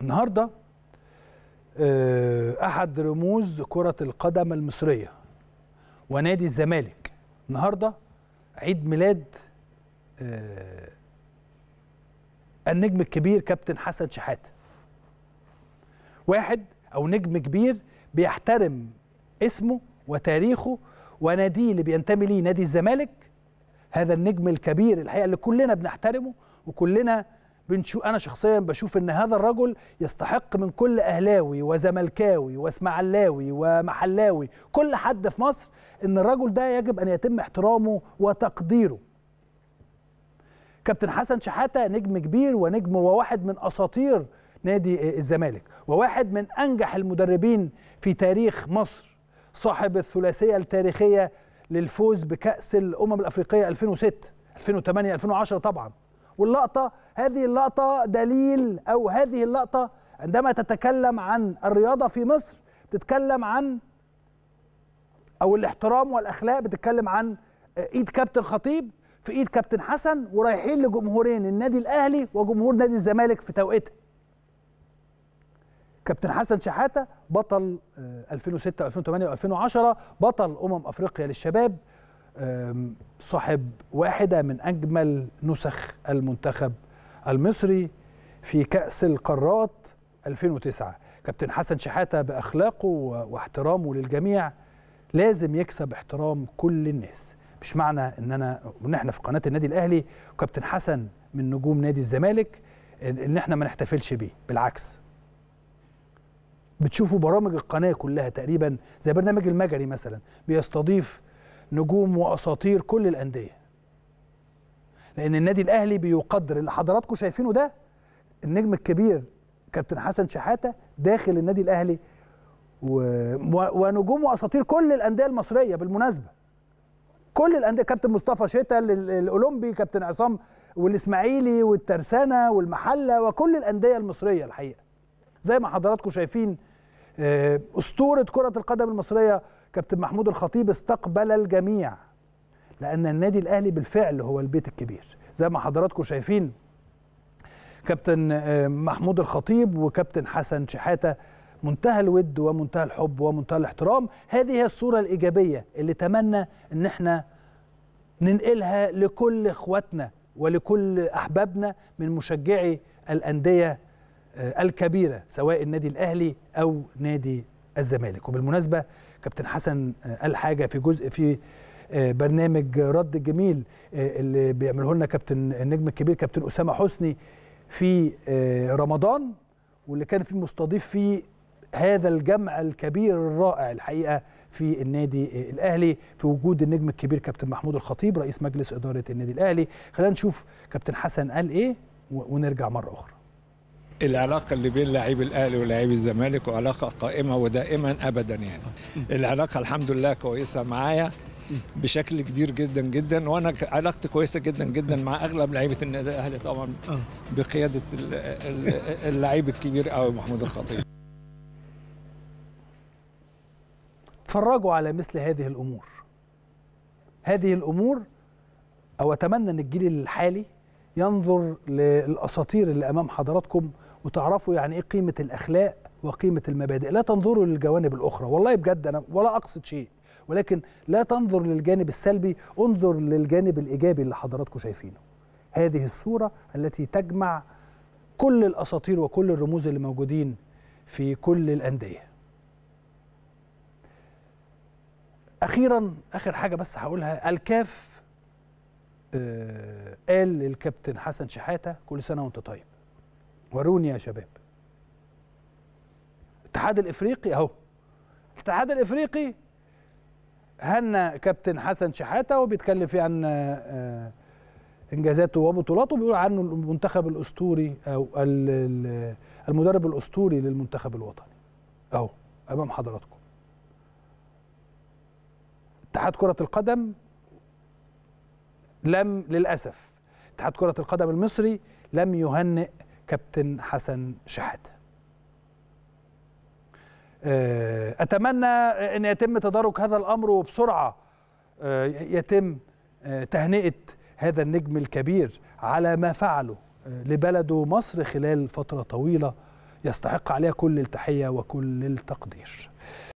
النهارده آه، احد رموز كره القدم المصريه ونادي الزمالك النهارده عيد ميلاد آه، النجم الكبير كابتن حسن شحاته واحد او نجم كبير بيحترم اسمه وتاريخه وناديه اللي بينتمي ليه نادي الزمالك هذا النجم الكبير الحقيقه اللي كلنا بنحترمه وكلنا بنشو انا شخصيا بشوف ان هذا الرجل يستحق من كل اهلاوي وزملكاوي واسماعيلاوي ومحلاوي كل حد في مصر ان الرجل ده يجب ان يتم احترامه وتقديره كابتن حسن شحاته نجم كبير ونجم وواحد من اساطير نادي الزمالك وواحد من انجح المدربين في تاريخ مصر صاحب الثلاثيه التاريخيه للفوز بكاس الامم الافريقيه 2006 2008 2010 طبعا واللقطة هذه اللقطة دليل أو هذه اللقطة عندما تتكلم عن الرياضة في مصر بتتكلم عن أو الاحترام والأخلاق بتتكلم عن إيد كابتن خطيب في إيد كابتن حسن ورايحين لجمهورين النادي الأهلي وجمهور نادي الزمالك في توقيتها كابتن حسن شحاته بطل 2006 و2008 و2010 بطل امم افريقيا للشباب صاحب واحدة من أجمل نسخ المنتخب المصري في كأس القارات 2009 كابتن حسن شحاتة بأخلاقه واحترامه للجميع لازم يكسب احترام كل الناس مش معنى ان انا ان احنا في قناه النادي الاهلي وكابتن حسن من نجوم نادي الزمالك ان احنا ما نحتفلش بيه بالعكس بتشوفوا برامج القناه كلها تقريبا زي برنامج المجري مثلا بيستضيف نجوم واساطير كل الانديه لان النادي الاهلي بيقدر اللي حضراتكم شايفينه ده النجم الكبير كابتن حسن شحاته داخل النادي الاهلي و... ونجوم واساطير كل الانديه المصريه بالمناسبه كل الانديه كابتن مصطفى شتا الاولمبي كابتن عصام والاسماعيلي والترسانه والمحله وكل الانديه المصريه الحقيقه زي ما حضراتكم شايفين آه، اسطوره كره القدم المصريه كابتن محمود الخطيب استقبل الجميع لأن النادي الأهلي بالفعل هو البيت الكبير زي ما حضراتكم شايفين كابتن آه، محمود الخطيب وكابتن حسن شحاته منتهى الود ومنتهى الحب ومنتهى الاحترام هذه هي الصورة الإيجابية اللي تمنى أن احنا ننقلها لكل إخواتنا ولكل أحبابنا من مشجعي الأندية آه، الكبيرة سواء النادي الأهلي أو نادي الزمالك وبالمناسبة كابتن حسن آه، قال حاجه في جزء في آه، برنامج رد الجميل آه، اللي بيعمله لنا كابتن النجم الكبير كابتن اسامه حسني في رمضان واللي كان في مستضيف في هذا الجمع الكبير الرائع الحقيقه في النادي الاهلي في وجود النجم الكبير كابتن محمود الخطيب رئيس مجلس اداره النادي الاهلي خلينا نشوف كابتن حسن قال ايه ونرجع مره اخرى العلاقه اللي بين لاعبي الاهلي ولاعبي الزمالك وعلاقه قائمه ودائما ابدا يعني العلاقه الحمد لله كويسه معايا بشكل كبير جدا جدا وانا علاقتي كويسه جدا جدا مع اغلب لعيبه النادي الاهلي طبعا آه. بقياده اللعيب الكبير قوي محمود الخطيب اتفرجوا على مثل هذه الامور هذه الامور او اتمنى ان الجيل الحالي ينظر للاساطير اللي امام حضراتكم وتعرفوا يعني ايه قيمه الاخلاق وقيمه المبادئ لا تنظروا للجوانب الاخرى والله بجد انا ولا اقصد شيء ولكن لا تنظر للجانب السلبي انظر للجانب الايجابي اللي حضراتكم شايفينه هذه الصوره التي تجمع كل الاساطير وكل الرموز اللي موجودين في كل الانديه اخيرا اخر حاجه بس هقولها الكاف آه قال للكابتن حسن شحاته كل سنه وانت طيب وروني يا شباب الاتحاد الافريقي اهو الاتحاد الافريقي هنى كابتن حسن شحاته وبيتكلم فيه عن آه، آه، انجازاته وبطولاته بيقول عنه المنتخب الاسطوري او المدرب الاسطوري للمنتخب الوطني اهو امام حضراتكم اتحاد كره القدم لم للاسف اتحاد كره القدم المصري لم يهنئ كابتن حسن شحاته آه، أتمنى أن يتم تدارك هذا الأمر وبسرعة آه، يتم آه، تهنئة هذا النجم الكبير على ما فعله لبلده مصر خلال فترة طويلة يستحق عليها كل التحية وكل التقدير